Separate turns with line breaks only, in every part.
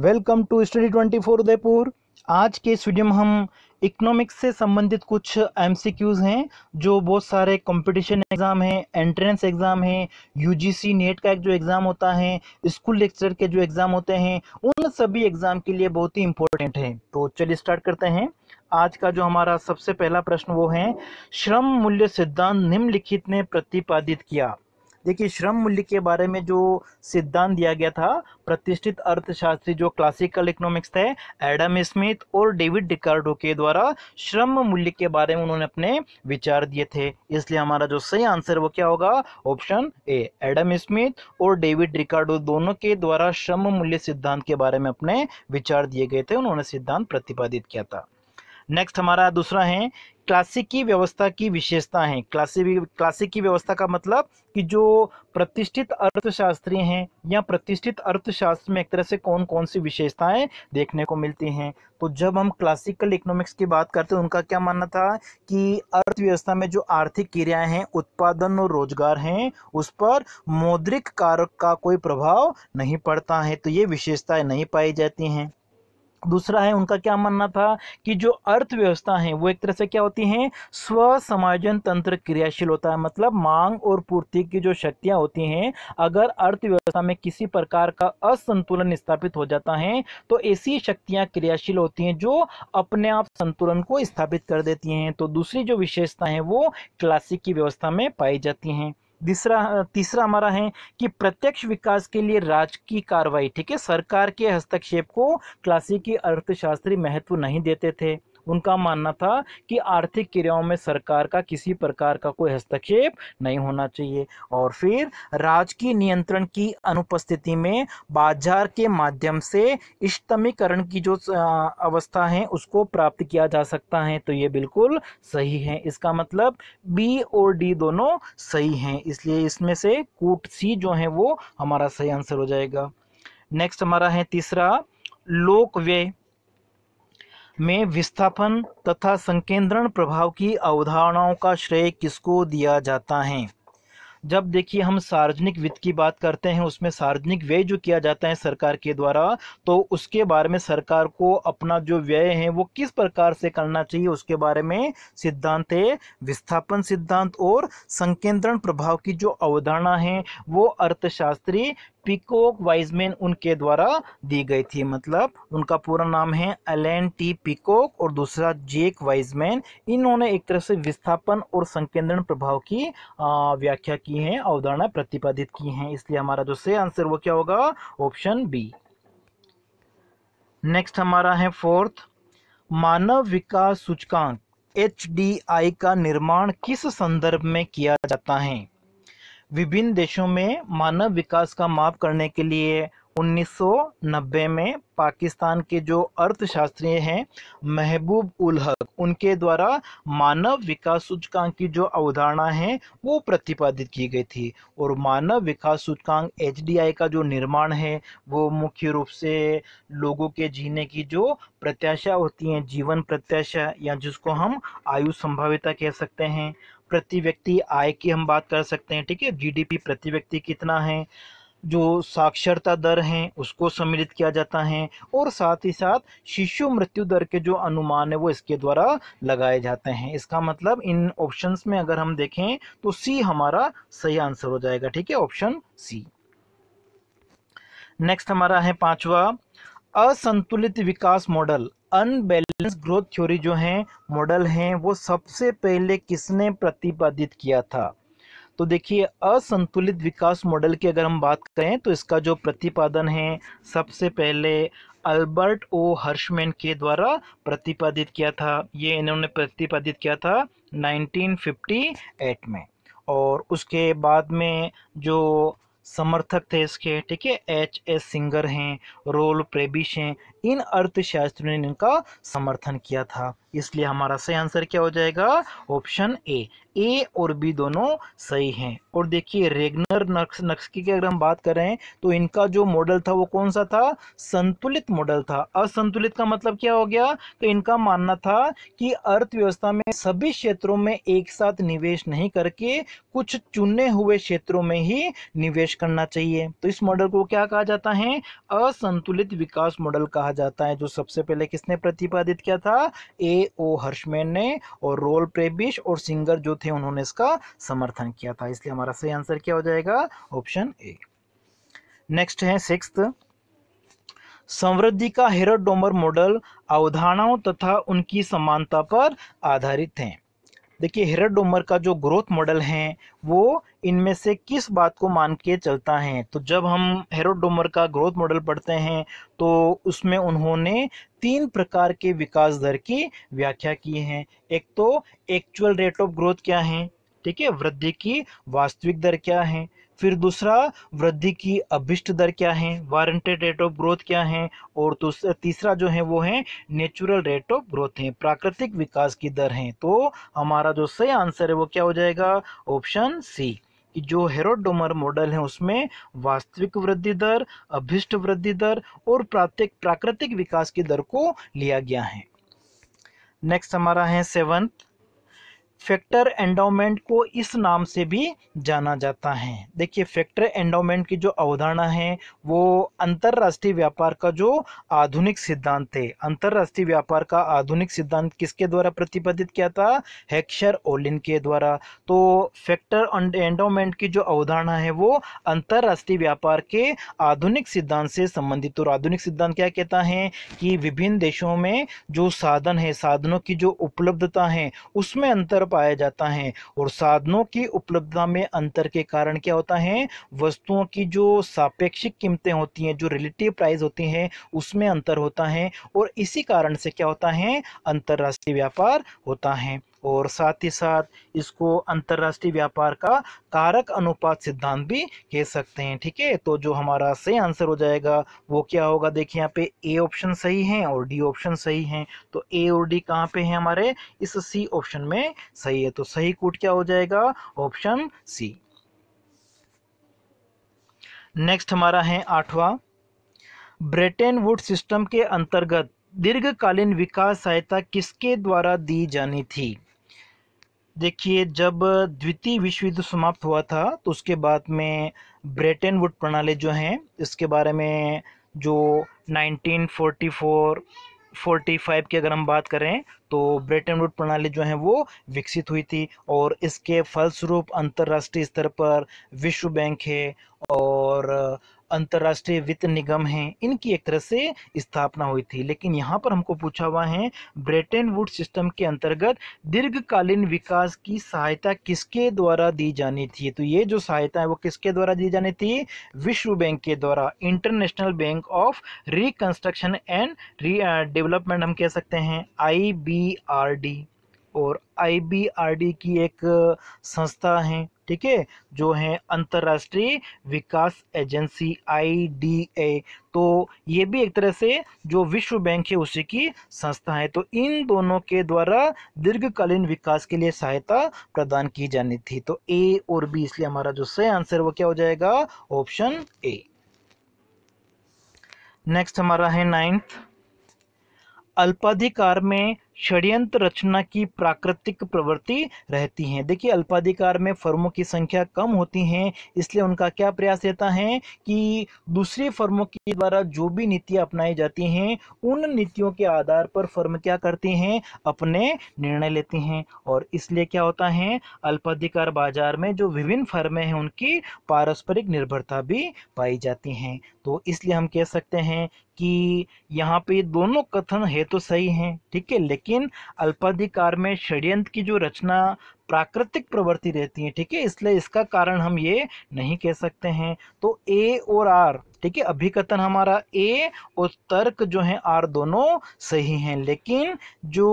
welcome to study 24 Udaipur आज के इस वीडियो में हम इकोनॉमिक्स से संबंधित कुछ एमसीक्यूज़ हैं जो बहुत सारे कंपटीशन एग्ज़ाम हैं एंट्रेंस एग्ज़ाम हैं यूजीसी नेट e का एक जो एग्ज़ाम होता है स्कूल लेक्चर के जो एग्ज़ाम होते हैं उन सभी एग्ज़ाम के लिए बहुत ही इंपॉर्टेंट है तो चलिए स्टार्ट करते हैं आज का जो हमारा सबसे पहला प्रश्न वो है श्रम मूल्य सिद्धांत निम्नलिखित ने प्रतिपादित किया देखिए श्रम मूल्य के बारे में जो सिद्धांत दिया गया था प्रतिष्ठित अर्थशास्त्री जो क्लासिकल इकोनॉमिक्स थे एडम स्मिथ और डेविड डिकार्डो के द्वारा श्रम मूल्य के बारे में उन्होंने अपने विचार दिए थे इसलिए हमारा जो सही आंसर वो क्या होगा ऑप्शन ए एडम स्मिथ और डेविड रिकार्डो दोनों के द्वारा श्रम मूल्य सिद्धांत के बारे में अपने विचार दिए गए थे उन्होंने सिद्धांत प्रतिपादित किया था नेक्स्ट हमारा दूसरा है क्लासिकी व्यवस्था की विशेषता है क्लासिक क्लासिकी व्यवस्था का मतलब कि जो प्रतिष्ठित अर्थशास्त्री हैं या प्रतिष्ठित अर्थशास्त्र में एक तरह से कौन कौन सी विशेषताएं देखने को मिलती हैं तो जब हम क्लासिकल इकोनॉमिक्स की बात करते हैं उनका क्या मानना था कि अर्थव्यवस्था में जो आर्थिक क्रियाएं हैं उत्पादन और रोजगार हैं उस पर मौद्रिक कारक का कोई प्रभाव नहीं पड़ता है तो ये विशेषताएँ नहीं पाई जाती हैं दूसरा है उनका क्या मानना था कि जो अर्थव्यवस्था है वो एक तरह से क्या होती हैं स्व समायोजन तंत्र क्रियाशील होता है मतलब मांग और पूर्ति की जो शक्तियां होती हैं अगर अर्थव्यवस्था में किसी प्रकार का असंतुलन स्थापित हो जाता है तो ऐसी शक्तियां क्रियाशील होती हैं जो अपने आप संतुलन को स्थापित कर देती हैं तो दूसरी जो विशेषता है वो क्लासिक की व्यवस्था में पाई जाती हैं तीसरा तीसरा हमारा है कि प्रत्यक्ष विकास के लिए राज्य की कार्रवाई ठीक है सरकार के हस्तक्षेप को क्लासिकी अर्थशास्त्री महत्व नहीं देते थे उनका मानना था कि आर्थिक क्रियाओं में सरकार का किसी प्रकार का कोई हस्तक्षेप नहीं होना चाहिए और फिर राजकीय नियंत्रण की अनुपस्थिति में बाजार के माध्यम से इष्टमीकरण की जो अवस्था है उसको प्राप्त किया जा सकता है तो ये बिल्कुल सही है इसका मतलब बी और डी दोनों सही हैं इसलिए इसमें से कूट सी जो है वो हमारा सही आंसर हो जाएगा नेक्स्ट हमारा है तीसरा लोक व्यय में विस्थापन तथा संकेंद्रण प्रभाव की अवधारणाओं का श्रेय किसको दिया जाता है जब देखिए हम सार्वजनिक वित्त की बात करते हैं उसमें सार्वजनिक व्यय जो किया जाता है सरकार के द्वारा तो उसके बारे में सरकार को अपना जो व्यय है वो किस प्रकार से करना चाहिए उसके बारे में सिद्धांत है विस्थापन सिद्धांत और संकेंद्रण प्रभाव की जो अवधारणा है वो अर्थशास्त्री पिकोक वाइजमैन उनके द्वारा दी गई थी मतलब उनका पूरा नाम है एलन टी पिकोक और दूसरा जेक वाइजमैन इन्होंने एक तरह से विस्थापन और संकेंद्रण प्रभाव की व्याख्या की है अवधारणा प्रतिपादित की है इसलिए हमारा जो से आंसर वो क्या होगा ऑप्शन बी नेक्स्ट हमारा है फोर्थ मानव विकास सूचकांक एच का निर्माण किस संदर्भ में किया जाता है विभिन्न देशों में मानव विकास का माप करने के लिए 1990 में पाकिस्तान के जो अर्थशास्त्री हैं महबूब उल हक उनके द्वारा मानव विकास सूचकांक की जो अवधारणा है वो प्रतिपादित की गई थी और मानव विकास सूचकांक एच का जो निर्माण है वो मुख्य रूप से लोगों के जीने की जो प्रत्याशा होती है जीवन प्रत्याशा या जिसको हम आयु संभाविता कह सकते हैं प्रति व्यक्ति आय की हम बात कर सकते हैं ठीक है जीडीपी प्रति व्यक्ति कितना है जो साक्षरता दर है उसको सम्मिलित किया जाता है और साथ ही साथ शिशु मृत्यु दर के जो अनुमान है वो इसके द्वारा लगाए जाते हैं इसका मतलब इन ऑप्शंस में अगर हम देखें तो सी हमारा सही आंसर हो जाएगा ठीक है ऑप्शन सी नेक्स्ट हमारा है पांचवा असंतुलित विकास मॉडल अनबैल बैलेंस ग्रोथ थ्योरी जो हैं मॉडल हैं वो सबसे पहले किसने प्रतिपादित किया था तो देखिए असंतुलित विकास मॉडल की अगर हम बात करें तो इसका जो प्रतिपादन है सबसे पहले अल्बर्ट ओ हर्शमैन के द्वारा प्रतिपादित किया था ये इन्होंने प्रतिपादित किया था 1958 में और उसके बाद में जो समर्थक थे इसके ठीक है एच एस सिंगर हैं रोल प्रेबिश हैं इन अर्थशास्त्र ने इनका समर्थन किया था इसलिए हमारा सही आंसर क्या हो जाएगा ऑप्शन ए ए और बी दोनों सही हैं और देखिए रेगनर नक्स नक्स की अगर हम बात कर रहे हैं तो इनका जो मॉडल था वो कौन सा था संतुलित मॉडल था असंतुलित का मतलब क्या हो गया कि इनका मानना था कि अर्थव्यवस्था में सभी क्षेत्रों में एक साथ निवेश नहीं करके कुछ चुने हुए क्षेत्रों में ही निवेश करना चाहिए तो इस मॉडल को क्या कहा जाता है असंतुलित विकास मॉडल कहा कहा जाता है जो सबसे पहले किसने प्रतिपादित किया था ए ओ हर्षमेन ने और रोल प्रेबिश और सिंगर जो थे उन्होंने इसका समर्थन किया था इसलिए हमारा सही आंसर क्या हो जाएगा ऑप्शन ए नेक्स्ट है सिक्स समृद्धि का हेरोडोमर मॉडल अवधारणाओं तथा उनकी समानता पर आधारित हैं देखिए हेरड डोमर का जो ग्रोथ मॉडल है वो इनमें से किस बात को मान के चलता है तो जब हम हेरोड डोमर का ग्रोथ मॉडल पढ़ते हैं तो उसमें उन्होंने तीन प्रकार के विकास दर की व्याख्या की है एक तो एक्चुअल रेट ऑफ ग्रोथ क्या है ठीक है वृद्धि की वास्तविक दर क्या है फिर दूसरा वृद्धि की अभिष्ट दर क्या है वारंटेड रेट ऑफ ग्रोथ क्या है और तो तीसरा जो है वो है नेचुरल रेट ऑफ ग्रोथ है प्राकृतिक विकास की दर है तो हमारा जो सही आंसर है वो क्या हो जाएगा ऑप्शन सी कि जो हेरोडोमर मॉडल है उसमें वास्तविक वृद्धि दर अभिष्ट वृद्धि दर और प्राकृतिक प्राकृतिक विकास की दर को लिया गया है नेक्स्ट हमारा है सेवंथ फैक्टर एंडोमेंट को इस नाम से भी जाना जाता है देखिए फैक्टर एंडोमेंट की जो अवधारणा है वो अंतर्राष्ट्रीय व्यापार का जो आधुनिक सिद्धांत है अंतर्राष्ट्रीय व्यापार का आधुनिक सिद्धांत किसके द्वारा प्रतिपादित किया था हेक्शर ओलिन के द्वारा तो फैक्टर एंडोमेंट की जो अवधारणा है वो अंतर्राष्ट्रीय व्यापार के आधुनिक सिद्धांत से संबंधित और आधुनिक सिद्धांत क्या कहता है कि विभिन्न देशों में जो साधन है साधनों की जो उपलब्धता है उसमें अंतर पाया जाता है और साधनों की उपलब्धता में अंतर के कारण क्या होता है वस्तुओं की जो सापेक्षिक कीमतें होती हैं जो रिलेटिव प्राइस होती हैं उसमें अंतर होता है और इसी कारण से क्या होता है अंतर्राष्ट्रीय व्यापार होता है और साथ ही साथ इसको अंतर्राष्ट्रीय व्यापार का कारक अनुपात सिद्धांत भी कह सकते हैं ठीक है तो जो हमारा सही आंसर हो जाएगा वो क्या होगा देखिए यहाँ पे ए ऑप्शन सही है और डी ऑप्शन सही है तो ए और डी कहाँ पे है हमारे इस सी ऑप्शन में सही है तो सही कूट क्या हो जाएगा ऑप्शन सी नेक्स्ट हमारा है आठवा ब्रिटेन वुड सिस्टम के अंतर्गत दीर्घकालीन विकास सहायता किसके द्वारा दी जानी थी देखिए जब द्वितीय विश्व युद्ध समाप्त हुआ था तो उसके बाद में ब्रिटेन वुड प्रणाली जो हैं इसके बारे में जो 1944 45 की अगर हम बात करें तो ब्रिटेन वुड प्रणाली जो है वो विकसित हुई थी और इसके फलस्वरूप अंतर्राष्ट्रीय स्तर पर विश्व बैंक है और अंतर्राष्ट्रीय वित्त निगम है इनकी एक तरह से स्थापना हुई थी लेकिन यहाँ पर हमको पूछा हुआ है ब्रिटेन वुड सिस्टम के अंतर्गत दीर्घकालीन विकास की सहायता किसके द्वारा दी जानी थी तो ये जो सहायता है वो किसके द्वारा दी जानी थी विश्व बैंक के द्वारा International Bank of Reconstruction and Development हम कह सकते हैं आई और आई की एक संस्था है ठीक है जो है अंतर्राष्ट्रीय विकास एजेंसी आई तो ये भी एक तरह से जो विश्व बैंक है उसी की संस्था है तो इन दोनों के द्वारा दीर्घकालीन विकास के लिए सहायता प्रदान की जानी थी तो ए और बी इसलिए हमारा जो सही आंसर वो क्या हो जाएगा ऑप्शन ए नेक्स्ट हमारा है नाइन्थ अल्पाधिकार में षड्यंत्र रचना की प्राकृतिक प्रवृत्ति रहती है देखिए अल्पाधिकार में फर्मों की संख्या कम होती है इसलिए उनका क्या प्रयास रहता है कि दूसरे फर्मों के द्वारा जो भी नीतियाँ अपनाई जाती हैं उन नीतियों के आधार पर फर्म क्या करती हैं अपने निर्णय लेती हैं और इसलिए क्या होता है अल्पाधिकार बाजार में जो विभिन्न फर्में हैं उनकी पारस्परिक निर्भरता भी पाई जाती हैं तो इसलिए हम कह सकते हैं कि यहाँ पे दोनों कथन है तो सही हैं ठीक है लेकिन लेकिन अल्पाधिकार में षड्यंत्र की जो रचना प्राकृतिक प्रवृत्ति रहती है ठीक है इसलिए इसका कारण हम ये नहीं कह सकते हैं तो ए और आर ठीक है अभिकथन हमारा ए और तर्क जो है आर दोनों सही हैं लेकिन जो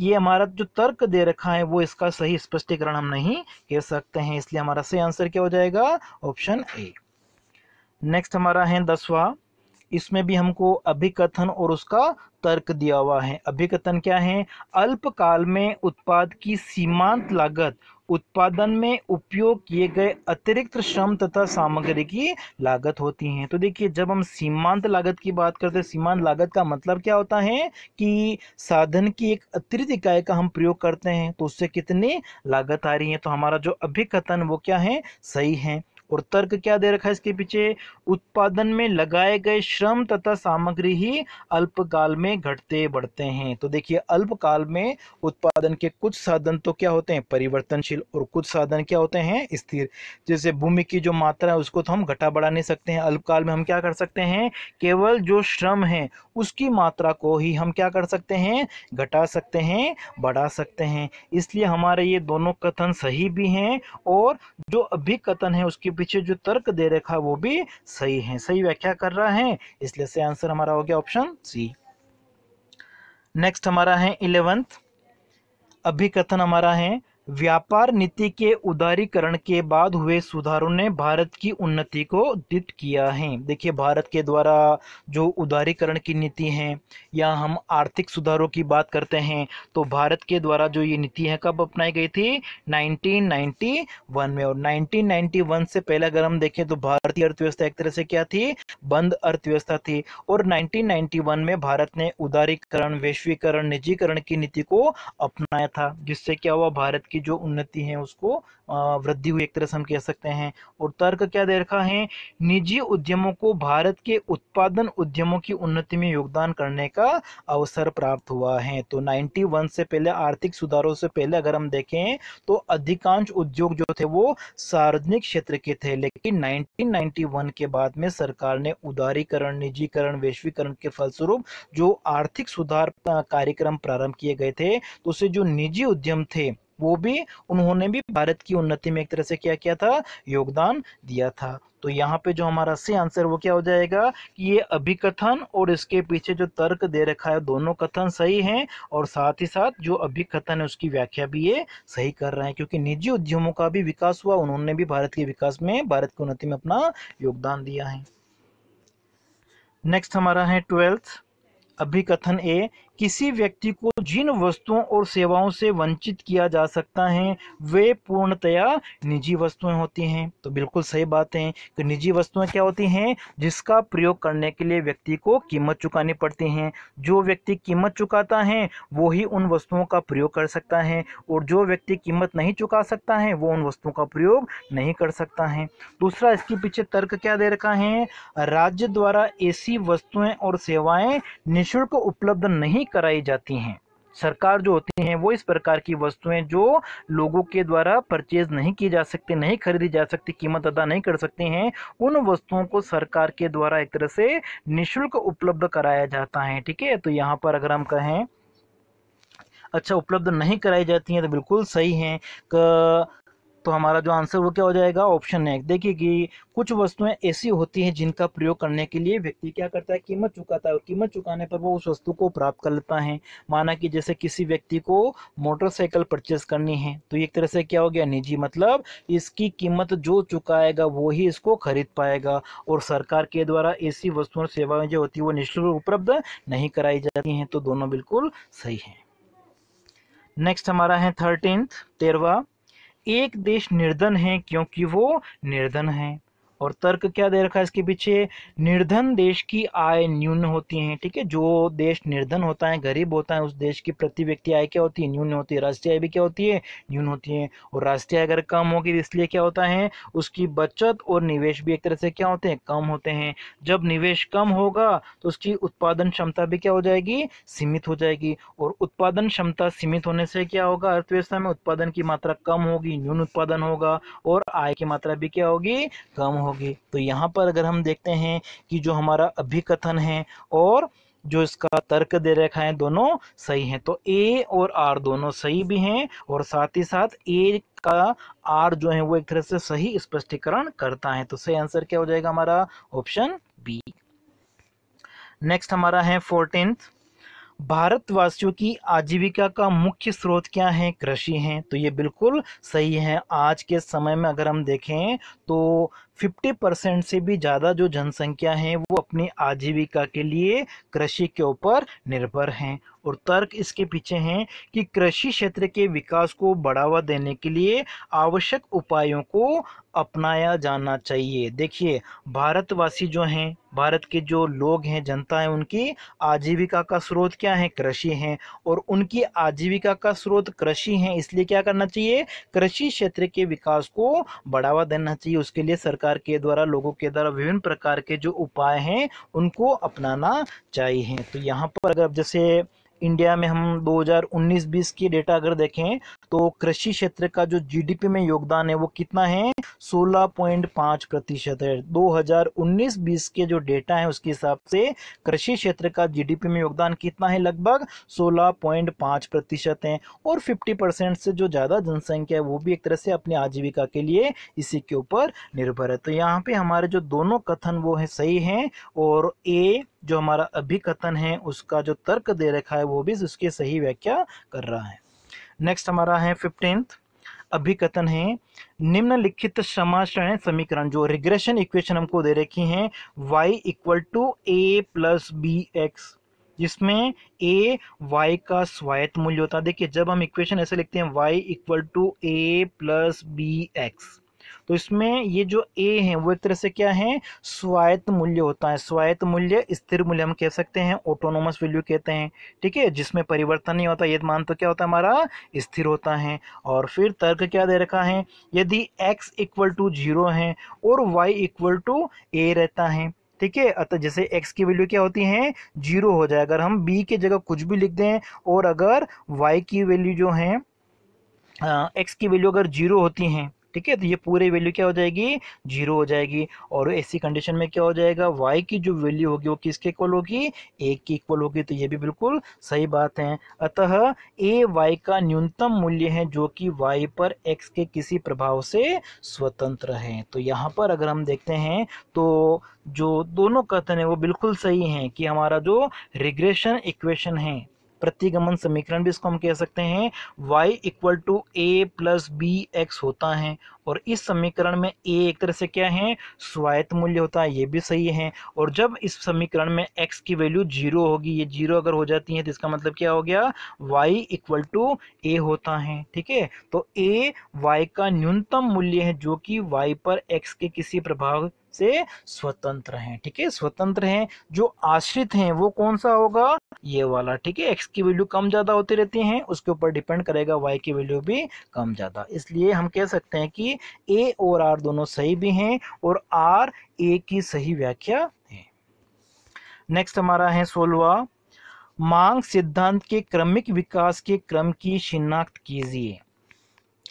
ये हमारा जो तर्क दे रखा है वो इसका सही स्पष्टीकरण हम नहीं कह सकते हैं इसलिए हमारा सही आंसर क्या हो जाएगा ऑप्शन ए नेक्स्ट हमारा है दसवा इसमें भी हमको अभिकथन और उसका तर्क दिया हुआ है अभिकथन क्या है अल्पकाल में उत्पाद की सीमांत लागत उत्पादन में उपयोग किए गए अतिरिक्त श्रम तथा सामग्री की लागत होती है तो देखिए जब हम सीमांत लागत की बात करते हैं सीमांत लागत का मतलब क्या होता है कि साधन की एक अतिरिक्त इकाई का हम प्रयोग करते हैं तो उससे कितनी लागत आ रही है तो हमारा जो अभिकथन वो क्या है सही है और तर्क क्या दे रखा है इसके पीछे उत्पादन में लगाए गए श्रम तथा सामग्री ही अल्पकाल में घटते बढ़ते हैं तो देखिए अल्पकाल में उत्पादन के कुछ साधन तो क्या होते हैं परिवर्तनशील और कुछ साधन क्या होते हैं स्थिर जैसे भूमि की जो मात्रा है उसको तो हम घटा बढ़ा नहीं सकते हैं अल्पकाल में हम क्या कर सकते हैं केवल जो श्रम है उसकी मात्रा को ही हम क्या कर सकते हैं घटा सकते हैं बढ़ा सकते हैं इसलिए हमारे ये दोनों कथन सही भी हैं और जो अभी कथन है उसकी पीछे जो तर्क दे रखा है वो भी सही है सही व्याख्या कर रहा है इसलिए से आंसर हमारा हो गया ऑप्शन सी नेक्स्ट हमारा है इलेवेंथ अभिकथन हमारा है व्यापार नीति के उदारीकरण के बाद हुए सुधारों ने भारत की उन्नति को दित किया है देखिए भारत के द्वारा जो उदारीकरण की नीति है या हम आर्थिक सुधारों की बात करते हैं तो भारत के द्वारा जो ये नीति है कब अपनाई गई थी 1991 में और 1991 से पहले अगर हम देखें तो भारतीय अर्थव्यवस्था एक तरह से क्या थी बंद अर्थव्यवस्था थी और नाइनटीन में भारत ने उदारीकरण वैश्वीकरण निजीकरण की नीति को अपनाया था जिससे क्या हुआ भारत की जो उन्नति है उसको वृद्धि हुई एक तरह से हम कह सकते हैं और तर्क क्या दे रखा है निजी उद्यमों को भारत के उत्पादन उद्यमों की उन्नति में योगदान करने का अवसर प्राप्त हुआ है तो 91 से पहले आर्थिक सुधारों से पहले अगर हम देखें तो अधिकांश उद्योग जो थे वो सार्वजनिक क्षेत्र के थे लेकिन 1991 के बाद में सरकार ने उदारीकरण निजीकरण वैश्वीकरण के फलस्वरूप जो आर्थिक सुधार कार्यक्रम प्रारंभ किए गए थे तो उसे जो निजी उद्यम थे वो भी उन्होंने भी भारत की उन्नति में एक तरह से क्या किया था योगदान दिया था तो यहाँ पे जो हमारा सी आंसर वो क्या हो जाएगा कि ये अभिकथन और इसके पीछे जो तर्क दे रखा है दोनों कथन सही हैं और साथ ही साथ जो अभिकथन है उसकी व्याख्या भी ये सही कर रहे हैं क्योंकि निजी उद्यमों का भी विकास हुआ उन्होंने भी भारत के विकास में भारत की उन्नति में अपना योगदान दिया है नेक्स्ट हमारा है ट्वेल्थ अभिकथन ए किसी व्यक्ति को जिन वस्तुओं और सेवाओं से वंचित किया जा सकता है वे पूर्णतया निजी वस्तुएं होती हैं तो बिल्कुल सही बात है कि निजी वस्तुएं क्या होती हैं जिसका प्रयोग करने के लिए व्यक्ति को कीमत चुकानी पड़ती हैं जो व्यक्ति कीमत चुकाता है वो ही उन वस्तुओं का प्रयोग कर सकता है और जो व्यक्ति कीमत नहीं चुका सकता है वो उन वस्तुओं का प्रयोग नहीं कर सकता है दूसरा इसके पीछे तर्क क्या दे रखा है राज्य द्वारा ऐसी वस्तुएं और सेवाएं निःशुल्क उपलब्ध नहीं नहीं कराई जाती हैं सरकार जो होती है वो इस प्रकार की वस्तुएं जो लोगों के द्वारा परचेज नहीं की जा सकती नहीं खरीदी जा सकती कीमत अदा नहीं कर सकते हैं उन वस्तुओं को सरकार के द्वारा एक तरह से निःशुल्क उपलब्ध कराया जाता है ठीक है तो यहाँ पर अगर हम कहें अच्छा उपलब्ध नहीं कराई जाती हैं तो बिल्कुल सही है तो हमारा जो आंसर वो क्या हो जाएगा ऑप्शन है देखिए कि कुछ वस्तुएं ऐसी होती हैं जिनका प्रयोग करने के लिए व्यक्ति क्या करता है कीमत चुकाता है और कीमत चुकाने पर वो उस वस्तु को प्राप्त कर लेता है माना कि जैसे किसी व्यक्ति को मोटरसाइकिल परचेस करनी है तो एक तरह से क्या हो गया निजी मतलब इसकी कीमत जो चुकाएगा वो ही इसको खरीद पाएगा और सरकार के द्वारा ऐसी वस्तुओं सेवाएं जो होती है वो निःशुल्क उपलब्ध नहीं कराई जाती हैं तो दोनों बिल्कुल सही हैं नेक्स्ट हमारा है थर्टीन तेरवा एक देश निर्धन है क्योंकि वो निर्धन है और तर्क क्या दे रखा है इसके पीछे निर्धन देश की आय न्यून होती है ठीक है जो देश निर्धन होता है गरीब होता है उस देश की प्रति व्यक्ति आय क्या होती है न्यून होती है राष्ट्रीय आय भी क्या होती है न्यून होती है और राष्ट्रीय आय अगर कम होगी तो इसलिए क्या होता है उसकी बचत और निवेश भी एक तरह से क्या होते हैं कम होते हैं जब निवेश कम होगा तो उसकी उत्पादन क्षमता भी क्या हो जाएगी सीमित हो जाएगी और उत्पादन क्षमता सीमित होने से क्या होगा अर्थव्यवस्था में उत्पादन की मात्रा कम होगी न्यून उत्पादन होगा और आय की मात्रा भी क्या होगी कम होगी होगी तो यहाँ पर अगर हम देखते हैं कि जो हमारा अभिकथन है और जो इसका तर्क दे रेखा है दोनों सही हैं तो ए और आर दोनों सही भी हैं और साथ ही साथ ए का आर जो है वो एक तरह से सही स्पष्टीकरण करता है तो सही आंसर क्या हो जाएगा हमारा ऑप्शन बी नेक्स्ट हमारा है फोर्टींथ भारतवासियों की आजीविका का मुख्य स्रोत क्या है कृषि है तो ये बिल्कुल सही है आज के समय में अगर हम देखें तो 50 परसेंट से भी ज़्यादा जो जनसंख्या है वो अपनी आजीविका के लिए कृषि के ऊपर निर्भर हैं और तर्क इसके पीछे हैं कि कृषि क्षेत्र के विकास को बढ़ावा देने के लिए आवश्यक उपायों को अपनाया जाना चाहिए देखिए भारतवासी जो हैं भारत के जो लोग हैं जनता है उनकी आजीविका का स्रोत क्या है कृषि है और उनकी आजीविका का स्रोत कृषि है इसलिए क्या करना चाहिए कृषि क्षेत्र के विकास को बढ़ावा देना चाहिए उसके लिए सरकार सरकार के द्वारा लोगों के द्वारा विभिन्न प्रकार के जो उपाय हैं उनको अपनाना चाहिए तो यहाँ पर अगर जैसे इंडिया में हम 2019-20 की डेटा अगर देखें तो कृषि क्षेत्र का जो जीडीपी में योगदान है वो कितना है 16.5 प्रतिशत है 2019-20 के जो डेटा है उसके हिसाब से कृषि क्षेत्र का जीडीपी में योगदान कितना है लगभग 16.5 प्रतिशत है और 50 परसेंट से जो ज़्यादा जनसंख्या है वो भी एक तरह से अपनी आजीविका के लिए इसी के ऊपर निर्भर है तो यहाँ पे हमारे जो दोनों कथन वो है सही हैं और ए जो हमारा अभिकथन है उसका जो तर्क दे रखा है वो भी उसकी सही व्याख्या कर रहा है नेक्स्ट हमारा है फिफ्टींथ अभिकथन है निम्नलिखित समाश्रय समीकरण जो रिग्रेशन इक्वेशन हमको दे रखी हैं y equal to A plus B X जिसमें ए वाई का स्वायत्त मूल्य होता है देखिए जब हम इक्वेशन ऐसे लिखते हैं y equal to A plus B X तो इसमें ये जो ए है वो एक तरह से क्या है स्वायत्त मूल्य होता है स्वायत्त मूल्य स्थिर मूल्य हम कह सकते हैं ऑटोनोमस वैल्यू कहते हैं ठीक है जिसमें परिवर्तन नहीं होता ये मान तो क्या होता है हमारा स्थिर होता है और फिर तर्क क्या दे रखा है यदि एक्स इक्वल टू जीरो है और वाई इक्वल टू ए रहता है ठीक है अतः जैसे x की वैल्यू क्या होती है जीरो हो जाए अगर हम b की जगह कुछ भी लिख दें और अगर y की वैल्यू जो है x की वैल्यू अगर जीरो होती है ठीक है तो ये पूरी वैल्यू क्या हो जाएगी जीरो हो जाएगी और ऐसी कंडीशन में क्या हो जाएगा वाई की जो वैल्यू होगी वो किसके इक्वल होगी एक की इक्वल होगी तो ये भी बिल्कुल सही बात है अतः ए वाई का न्यूनतम मूल्य है जो कि वाई पर एक्स के किसी प्रभाव से स्वतंत्र है तो यहाँ पर अगर हम देखते हैं तो जो दोनों कथन है वो बिल्कुल सही हैं कि हमारा जो रिग्रेशन इक्वेशन है प्रतिगमन समीकरण भी इसको हम कह सकते हैं y equal to A plus B X होता है और इस समीकरण में a एक तरह से क्या है स्वायत्त मूल्य होता है ये भी सही है और जब इस समीकरण में x की वैल्यू जीरो होगी ये जीरो अगर हो जाती है तो इसका मतलब क्या हो गया y इक्वल टू ए होता है ठीक है तो a y का न्यूनतम मूल्य है जो कि y पर x के किसी प्रभाव से स्वतंत्र हैं ठीक है स्वतंत्र हैं जो आश्रित हैं वो कौन सा होगा ये वाला ठीक है एक्स की वैल्यू कम ज़्यादा होती रहती हैं उसके ऊपर डिपेंड करेगा वाई की वैल्यू भी कम ज़्यादा इसलिए हम कह सकते हैं कि ए और आर दोनों सही भी हैं और आर ए की सही व्याख्या है नेक्स्ट हमारा है सोलवा मांग सिद्धांत के क्रमिक विकास के क्रम की शिनाख्त कीजिए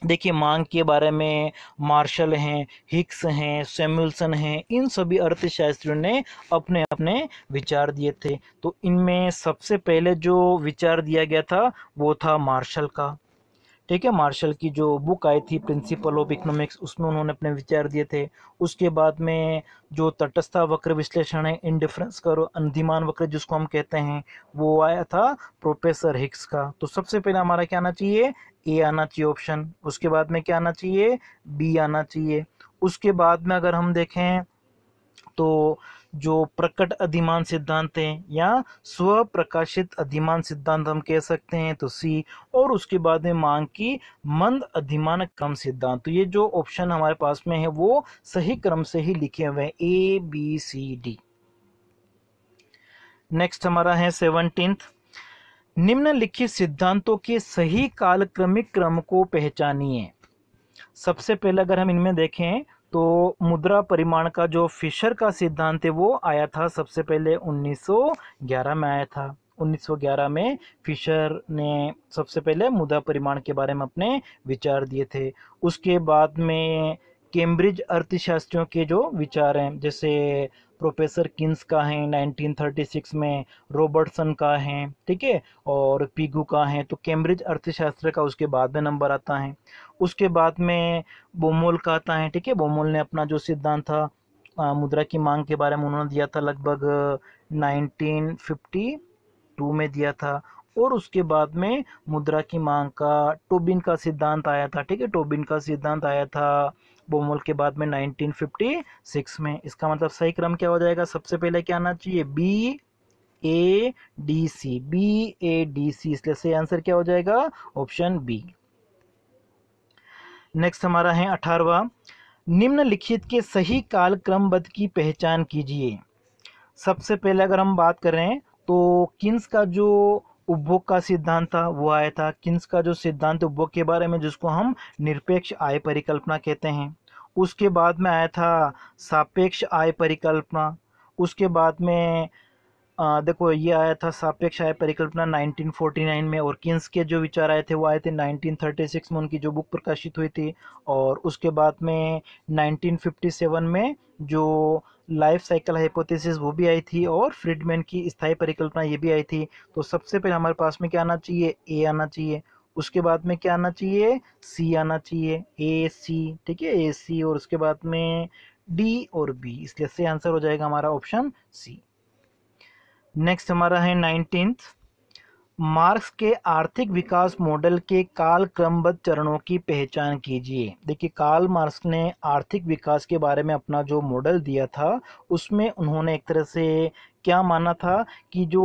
देखिए मांग के बारे में मार्शल हैं हिक्स हैं सेम्यूलसन हैं इन सभी अर्थशास्त्रियों ने अपने अपने विचार दिए थे तो इनमें सबसे पहले जो विचार दिया गया था वो था मार्शल का ठीक है मार्शल की जो बुक आई थी प्रिंसिपल ऑफ इकोनॉमिक्स उसमें उन्होंने अपने विचार दिए थे उसके बाद में जो तटस्था वक्र विश्लेषण है इनडिफरेंस करो अंधिमान वक्र जिसको हम कहते हैं वो आया था प्रोफेसर हिक्स का तो सबसे पहले हमारा क्या आना चाहिए ए आना चाहिए ऑप्शन उसके बाद में क्या आना चाहिए बी आना चाहिए उसके बाद में अगर हम देखें तो जो प्रकट अधिमान सिद्धांत हैं या स्व प्रकाशित अधिमान सिद्धांत हम कह सकते हैं तो सी और उसके बाद में मांग की मंद अधिमान क्रम सिद्धांत तो ये जो ऑप्शन हमारे पास में है वो सही क्रम से ही लिखे हुए हैं A B C D next हमारा है सेवनटीन्थ निम्नलिखित सिद्धांतों के सही कालक्रमिक क्रम को पहचानिए सबसे पहले अगर हम इनमें देखें तो मुद्रा परिमाण का जो फिशर का सिद्धांत है वो आया था सबसे पहले 1911 में आया था 1911 में फिशर ने सबसे पहले मुद्रा परिमाण के बारे में अपने विचार दिए थे उसके बाद में कैम्ब्रिज अर्थशास्त्रियों के जो विचार हैं जैसे प्रोफेसर किन्स का है 1936 में रॉबर्टसन का है ठीक है और पीगू का है तो कैम्ब्रिज अर्थशास्त्र का उसके बाद में नंबर आता है उसके बाद में बोमोल का आता है ठीक है बोमोल ने अपना जो सिद्धांत था आ, मुद्रा की मांग के बारे में उन्होंने दिया था लगभग 1952 में दिया था और उसके बाद में मुद्रा की मांग का टोबिन का सिद्धांत आया था ठीक है टोबिन का सिद्धांत आया था बोमोल के बाद में 1956 में इसका मतलब सही क्रम क्या हो जाएगा सबसे पहले क्या आना चाहिए B A D C B A D C इसलिए सही आंसर क्या हो जाएगा ऑप्शन बी नेक्स्ट हमारा है अठारवा निम्नलिखित के सही काल क्रमबद्ध की पहचान कीजिए सबसे पहले अगर हम बात करें तो किन्स का जो उपभोग का सिद्धांत था वो आया था किन्स का जो सिद्धांत उपभोग के बारे में जिसको हम निरपेक्ष आय परिकल्पना कहते हैं उसके बाद में आया था सापेक्ष आय परिकल्पना उसके बाद में आ, देखो ये आया था सापेक्ष आय परिकल्पना 1949 में और किन्स के जो विचार आए थे वो आए थे 1936 में उनकी जो बुक प्रकाशित हुई थी और उसके बाद में 1957 में जो लाइफ साइकिल हाइपोथेसिस वो भी आई थी और फ्रीडमैन की स्थायी परिकल्पना ये भी आई थी तो सबसे पहले हमारे पास में क्या आना चाहिए ए आना चाहिए उसके बाद में क्या आना चाहिए सी आना चाहिए ए सी ठीक है ए सी और उसके बाद में डी और बी इसलिए से आंसर हो जाएगा हमारा ऑप्शन सी नेक्स्ट हमारा है नाइनटीन्थ मार्क्स के आर्थिक विकास मॉडल के काल क्रमबद्ध चरणों की पहचान कीजिए देखिए काल मार्क्स ने आर्थिक विकास के बारे में अपना जो मॉडल दिया था उसमें उन्होंने एक तरह से क्या माना था कि जो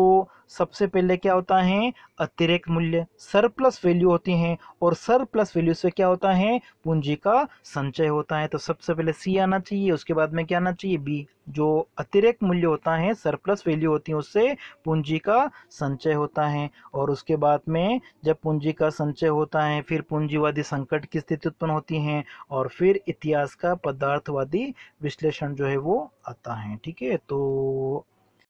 सबसे पहले क्या होता है अतिरिक्त मूल्य सरप्लस वैल्यू होती हैं और सरप्लस वैल्यू से क्या होता है पूंजी का संचय होता है तो सबसे पहले सी आना चाहिए उसके बाद में क्या आना चाहिए बी जो अतिरिक्त मूल्य होता है सरप्लस वैल्यू होती है उससे पूंजी का संचय होता है और उसके बाद में जब पूंजी का संचय होता है फिर पूंजीवादी संकट की स्थिति उत्पन्न होती है और फिर इतिहास का पदार्थवादी विश्लेषण जो है वो आता है ठीक है तो